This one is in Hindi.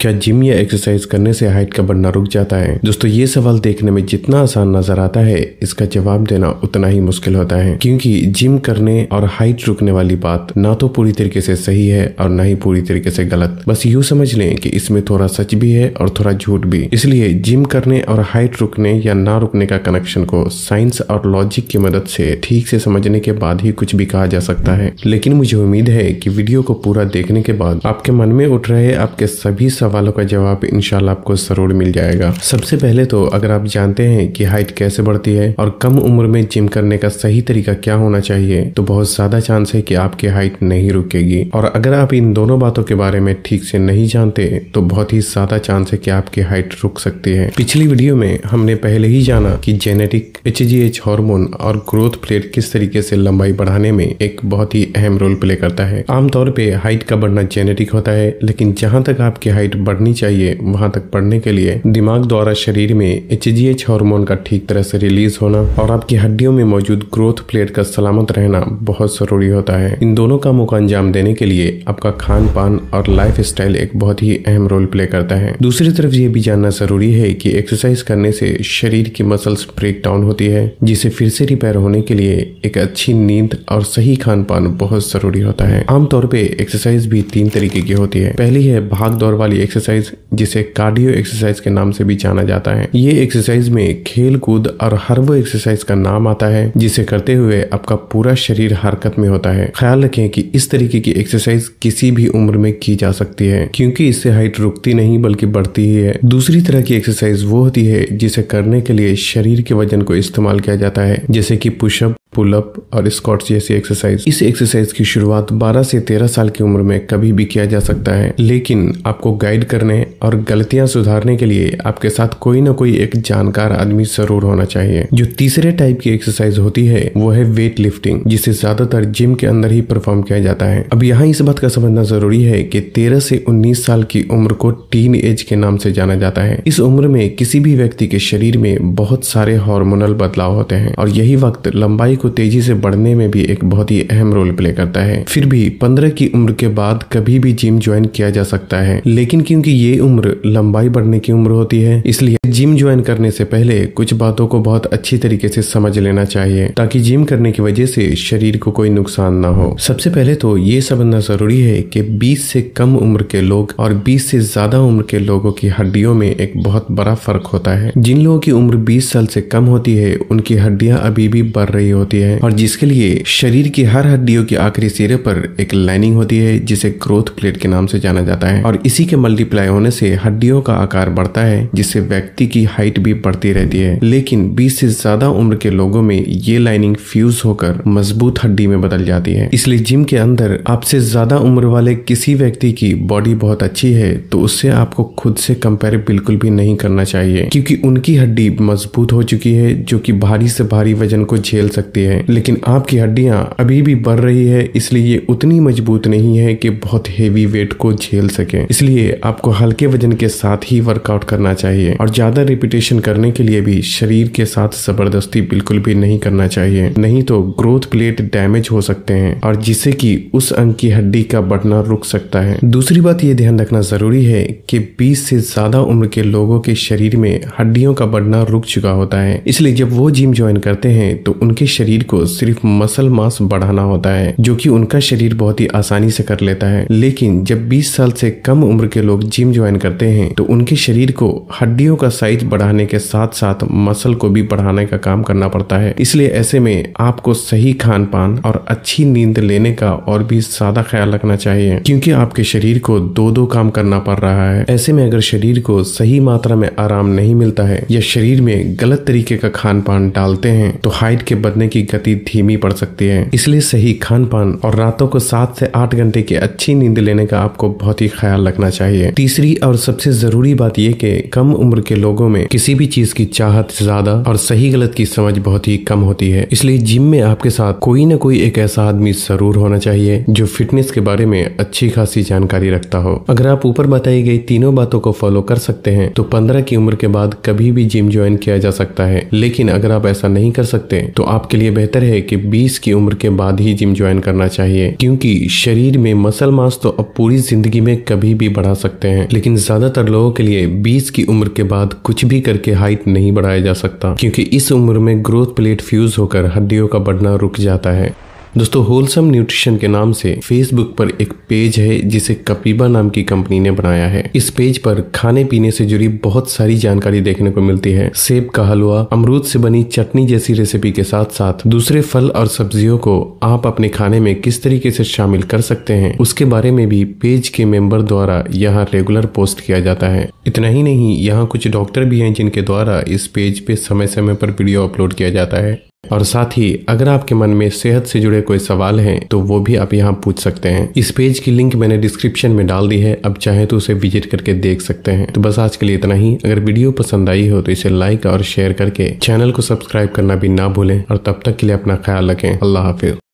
क्या जिम या एक्सरसाइज करने से हाइट का बढ़ना रुक जाता है दोस्तों ये सवाल देखने में जितना आसान नजर आता है इसका जवाब देना उतना ही मुश्किल होता है क्योंकि जिम करने और हाइट रुकने वाली बात ना तो पूरी तरीके से सही है और ना ही पूरी तरीके से गलत बस यूँ समझ लें कि इसमें थोड़ा सच भी है और थोड़ा झूठ भी इसलिए जिम करने और हाइट रुकने या ना रुकने का कनेक्शन को साइंस और लॉजिक की मदद से ठीक से समझने के बाद ही कुछ भी कहा जा सकता है लेकिन मुझे उम्मीद है की वीडियो को पूरा देखने के बाद आपके मन में उठ रहे आपके सभी सवाल सवालों का जवाब इनशाला आपको जरूर मिल जाएगा सबसे पहले तो अगर आप जानते हैं कि हाइट कैसे बढ़ती है और कम उम्र में जिम करने का सही तरीका क्या होना चाहिए तो बहुत ज्यादा चांस है कि आपकी हाइट नहीं रुकेगी और अगर आप इन दोनों बातों के बारे में ठीक से नहीं जानते तो बहुत ही ज्यादा चांस है कि आपकी हाइट रुक सकती है पिछली वीडियो में हमने पहले ही जाना कि genetic H G H hormone और ग्रोथ प्लेट किस तरीके से लंबाई बढ़ाने में एक बहुत ही अहम रोल प्ले करता है आमतौर पे हाइट का बढ़ना जेनेटिक होता है लेकिन जहां तक आपकी हाइट बढ़नी चाहिए वहाँ तक पढ़ने के लिए दिमाग द्वारा शरीर में एच जी एच हार्मोन का ठीक तरह से रिलीज होना और आपकी हड्डियों में मौजूद ग्रोथ प्लेट का सलामत रहना बहुत जरूरी होता है इन दोनों कामों का अंजाम देने के लिए आपका खान पान और लाइफ स्टाइल एक बहुत ही अहम रोल प्ले करता है दूसरी तरफ ये भी जानना जरूरी है कि एक्सरसाइज करने से शरीर की मसल्स ब्रेक डाउन होती है जिसे फिर से रिपेयर होने के लिए एक अच्छी नींद और सही खान पान बहुत जरूरी होता है आमतौर पर एक्सरसाइज भी तीन तरीके की होती है पहली है भाग दौड़ वाली एक्सरसाइज जिसे कार्डियो एक्सरसाइज के नाम से भी जाना जाता है ये एक्सरसाइज में खेल कूद और हर वो एक्सरसाइज का नाम आता है जिसे करते हुए आपका पूरा शरीर हरकत में होता है ख्याल रखें कि इस तरीके की एक्सरसाइज किसी भी उम्र में की जा सकती है क्योंकि इससे हाइट रुकती नहीं बल्कि बढ़ती ही है दूसरी तरह की एक्सरसाइज वो होती है जिसे करने के लिए शरीर के वजन को इस्तेमाल किया जाता है जैसे कि पुशअप पुलअप और स्कॉट्स जैसी एक्सरसाइज इस एक्सरसाइज की शुरुआत 12 से 13 साल की उम्र में कभी भी किया जा सकता है लेकिन आपको गाइड करने और गलतियां सुधारने के लिए आपके साथ कोई ना कोई एक जानकार आदमी जरूर होना चाहिए जो तीसरे टाइप की एक्सरसाइज होती है वो है वेट लिफ्टिंग जिसे ज्यादातर जिम के अंदर ही परफॉर्म किया जाता है अब यहाँ इस बात का समझना जरूरी है की तेरह से उन्नीस साल की उम्र को टीन एज के नाम से जाना जाता है इस उम्र में किसी भी व्यक्ति के शरीर में बहुत सारे हॉर्मोनल बदलाव होते हैं और यही वक्त लंबाई को को तेजी से बढ़ने में भी एक बहुत ही अहम रोल प्ले करता है फिर भी पंद्रह की उम्र के बाद कभी भी जिम ज्वाइन किया जा सकता है लेकिन क्योंकि ये उम्र लंबाई बढ़ने की उम्र होती है इसलिए जिम ज्वाइन करने से पहले कुछ बातों को बहुत अच्छी तरीके से समझ लेना चाहिए ताकि जिम करने की वजह से शरीर को कोई नुकसान ना हो सबसे पहले तो ये समझना जरूरी है कि 20 से कम उम्र के लोग और 20 से ज्यादा उम्र के लोगों की हड्डियों में एक बहुत बड़ा फर्क होता है जिन लोगों की उम्र 20 साल से कम होती है उनकी हड्डियां अभी भी बढ़ रही होती होती है और जिसके लिए शरीर की हर हड्डियों के आखिरी सिरे पर एक लाइनिंग होती है जिसे ग्रोथ प्लेट के नाम से जाना जाता है और इसी के मल्टीप्लाई होने से हड्डियों का आकार बढ़ता है जिससे व्यक्ति की हाइट भी बढ़ती रहती है लेकिन बीस से ज्यादा उम्र के लोगों में ये लाइनिंग फ्यूज होकर मजबूत हड्डी में बदल जाती है इसलिए जिम के अंदर आपसे ज्यादा उम्र वाले किसी व्यक्ति की बॉडी बहुत अच्छी है तो उससे आपको खुद से कंपेयर बिल्कुल भी नहीं करना चाहिए क्योंकि उनकी हड्डी मजबूत हो चुकी है जो कि भारी से भारी वजन को झेल सकती सकती है लेकिन आपकी हड्डियां अभी भी बढ़ रही है इसलिए ये उतनी मजबूत नहीं है कि बहुत हेवी वेट को झेल सके इसलिए आपको हल्के वजन के साथ ही वर्कआउट करना चाहिए और ज्यादा रिपीटेशन करने के लिए भी शरीर के साथ जबरदस्ती बिल्कुल भी नहीं करना चाहिए नहीं तो ग्रोथ प्लेट डैमेज हो सकते हैं और जिससे की उस अंग की हड्डी का बढ़ना रुक सकता है दूसरी बात ये ध्यान रखना जरूरी है कि 20 से ज्यादा उम्र के लोगों के शरीर में हड्डियों का बढ़ना रुक चुका होता है इसलिए जब वो जिम ज्वाइन करते हैं तो उनके शरीर शरीर को सिर्फ मसल मास बढ़ाना होता है जो कि उनका शरीर बहुत ही आसानी से कर लेता है लेकिन जब 20 साल से कम उम्र के लोग जिम ज्वाइन करते हैं तो उनके शरीर को हड्डियों का साइज बढ़ाने के साथ साथ मसल को भी बढ़ाने का काम करना पड़ता है इसलिए ऐसे में आपको सही खान पान और अच्छी नींद लेने का और भी ज्यादा ख्याल रखना चाहिए क्योंकि आपके शरीर को दो दो काम करना पड़ रहा है ऐसे में अगर शरीर को सही मात्रा में आराम नहीं मिलता है या शरीर में गलत तरीके का खान पान डालते हैं तो हाइट के बढ़ने की की गति धीमी पड़ सकती है इसलिए सही खान पान और रातों को सात से आठ घंटे की अच्छी नींद लेने का आपको बहुत ही ख्याल रखना चाहिए तीसरी और सबसे जरूरी बात ये कि कम उम्र के लोगों में किसी भी चीज की चाहत ज्यादा और सही गलत की समझ बहुत ही कम होती है इसलिए जिम में आपके साथ कोई ना कोई एक ऐसा आदमी जरूर होना चाहिए जो फिटनेस के बारे में अच्छी खासी जानकारी रखता हो अगर आप ऊपर बताई गई तीनों बातों को फॉलो कर सकते हैं तो पंद्रह की उम्र के बाद कभी भी जिम ज्वाइन किया जा सकता है लेकिन अगर आप ऐसा नहीं कर सकते तो आपके लिए लिए बेहतर है कि 20 की उम्र के बाद ही जिम ज्वाइन करना चाहिए क्योंकि शरीर में मसल मास तो अब पूरी जिंदगी में कभी भी बढ़ा सकते हैं लेकिन ज्यादातर लोगों के लिए 20 की उम्र के बाद कुछ भी करके हाइट नहीं बढ़ाया जा सकता क्योंकि इस उम्र में ग्रोथ प्लेट फ्यूज होकर हड्डियों का बढ़ना रुक जाता है दोस्तों होलसम न्यूट्रिशन के नाम से फेसबुक पर एक पेज है जिसे कपीबा नाम की कंपनी ने बनाया है इस पेज पर खाने पीने से जुड़ी बहुत सारी जानकारी देखने को मिलती है सेब का हलवा अमरूद से बनी चटनी जैसी रेसिपी के साथ साथ दूसरे फल और सब्जियों को आप अपने खाने में किस तरीके से शामिल कर सकते हैं उसके बारे में भी पेज के मेंबर द्वारा यहाँ रेगुलर पोस्ट किया जाता है इतना ही नहीं यहाँ कुछ डॉक्टर भी हैं जिनके द्वारा इस पेज पे समय समय पर वीडियो अपलोड किया जाता है और साथ ही अगर आपके मन में सेहत से जुड़े कोई सवाल हैं तो वो भी आप यहाँ पूछ सकते हैं इस पेज की लिंक मैंने डिस्क्रिप्शन में डाल दी है अब चाहे तो उसे विजिट करके देख सकते हैं तो बस आज के लिए इतना ही अगर वीडियो पसंद आई हो तो इसे लाइक और शेयर करके चैनल को सब्सक्राइब करना भी ना भूलें और तब तक के लिए अपना ख्याल रखें अल्लाह हाफिज